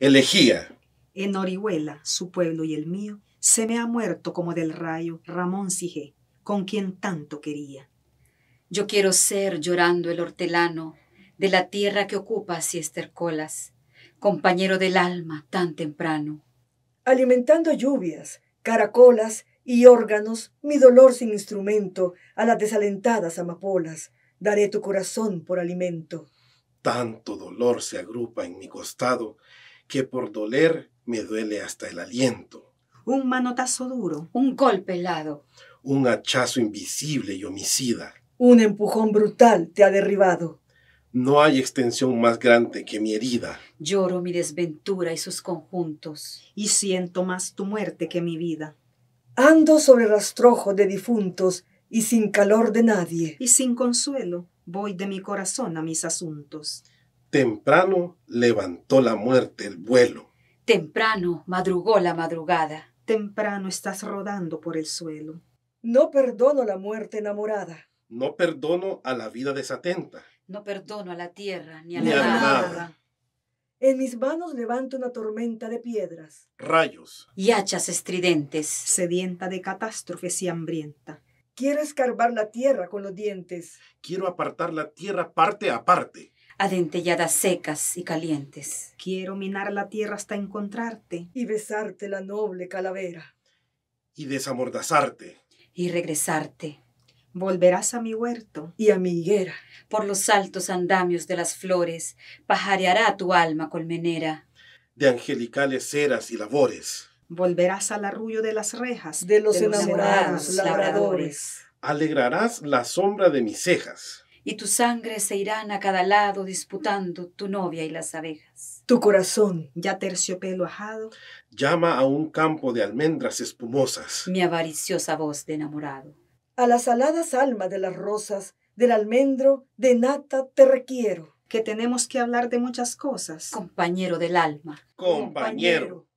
elegía. En Orihuela, su pueblo y el mío, se me ha muerto como del rayo Ramón Sige, con quien tanto quería. Yo quiero ser llorando el hortelano de la tierra que ocupa Colas, compañero del alma tan temprano. Alimentando lluvias, caracolas y órganos, mi dolor sin instrumento, a las desalentadas amapolas, daré tu corazón por alimento. Tanto dolor se agrupa en mi costado que por doler me duele hasta el aliento. Un manotazo duro. Un golpe helado. Un hachazo invisible y homicida. Un empujón brutal te ha derribado. No hay extensión más grande que mi herida. Lloro mi desventura y sus conjuntos. Y siento más tu muerte que mi vida. Ando sobre rastrojos de difuntos y sin calor de nadie. Y sin consuelo voy de mi corazón a mis asuntos. Temprano levantó la muerte el vuelo. Temprano madrugó la madrugada. Temprano estás rodando por el suelo. No perdono la muerte enamorada. No perdono a la vida desatenta. No perdono a la tierra ni a la nada. En mis manos levanto una tormenta de piedras. Rayos. Y hachas estridentes. Sedienta de catástrofes y hambrienta. Quiero escarbar la tierra con los dientes. Quiero apartar la tierra parte a parte. Adentelladas secas y calientes. Quiero minar la tierra hasta encontrarte. Y besarte la noble calavera. Y desamordazarte. Y regresarte. Volverás a mi huerto. Y a mi higuera. Por los altos andamios de las flores, pajareará tu alma colmenera. De angelicales ceras y labores. Volverás al arrullo de las rejas. De los, enamorados labradores. Alegrarás la sombra de mis cejas y tu sangre se irán a cada lado disputando tu novia y las abejas. Tu corazón, ya terciopelo ajado, llama a un campo de almendras espumosas. Mi avariciosa voz de enamorado. A las aladas almas de las rosas, del almendro, de nata te requiero. Que tenemos que hablar de muchas cosas. Compañero del alma. Compañero. Compañero.